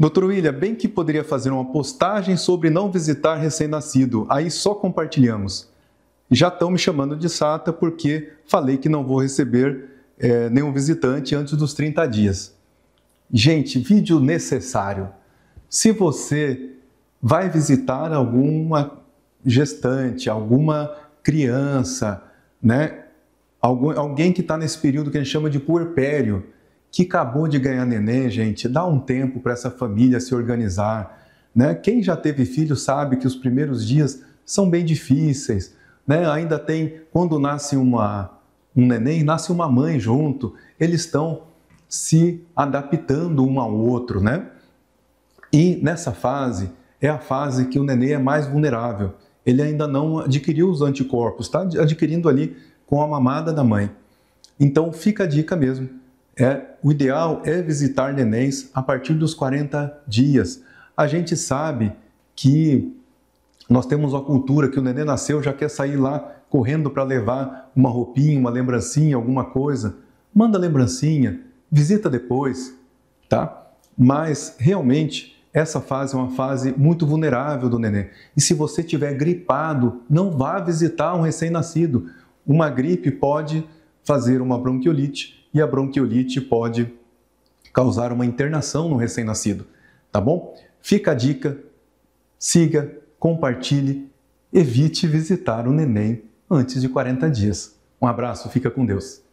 Doutor William, bem que poderia fazer uma postagem sobre não visitar recém-nascido, aí só compartilhamos. Já estão me chamando de sata porque falei que não vou receber é, nenhum visitante antes dos 30 dias. Gente, vídeo necessário. Se você vai visitar alguma gestante, alguma criança, né? Algum, alguém que está nesse período que a gente chama de puerpério, que acabou de ganhar neném, gente, dá um tempo para essa família se organizar. Né? Quem já teve filho sabe que os primeiros dias são bem difíceis. Né? Ainda tem, quando nasce uma, um neném, nasce uma mãe junto, eles estão se adaptando um ao outro. Né? E nessa fase, é a fase que o neném é mais vulnerável. Ele ainda não adquiriu os anticorpos, está adquirindo ali com a mamada da mãe. Então fica a dica mesmo é, o ideal é visitar nenéns a partir dos 40 dias. A gente sabe que nós temos uma cultura que o neném nasceu já quer sair lá correndo para levar uma roupinha, uma lembrancinha, alguma coisa. Manda lembrancinha, visita depois, tá? Mas realmente essa fase é uma fase muito vulnerável do neném. E se você tiver gripado, não vá visitar um recém-nascido. Uma gripe pode fazer uma bronquiolite e a bronquiolite pode causar uma internação no recém-nascido, tá bom? Fica a dica, siga, compartilhe, evite visitar o neném antes de 40 dias. Um abraço, fica com Deus.